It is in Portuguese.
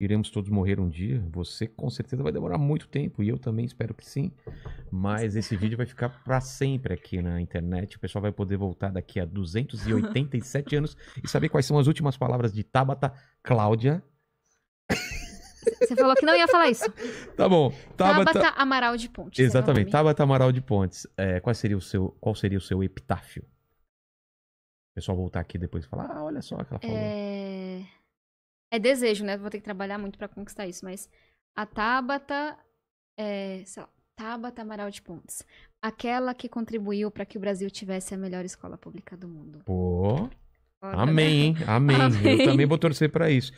iremos todos morrer um dia. Você com certeza vai demorar muito tempo e eu também espero que sim. Mas esse vídeo vai ficar para sempre aqui na internet. O pessoal vai poder voltar daqui a 287 anos e saber quais são as últimas palavras de Tabata Cláudia. Você falou que não ia falar isso. Tá bom. Tabata, Tabata Amaral de Pontes. Exatamente. Tabata Amaral de Pontes. É, qual, seria o seu, qual seria o seu epitáfio? O pessoal voltar aqui depois e falar, ah, olha só o que ela falou. É é desejo, né? Vou ter que trabalhar muito para conquistar isso, mas a Tabata, é, sei lá, Tabata Amaral de Pontes, aquela que contribuiu para que o Brasil tivesse a melhor escola pública do mundo. Pô. Né? Amém, hein? Amém. Amém. Eu também vou torcer para isso.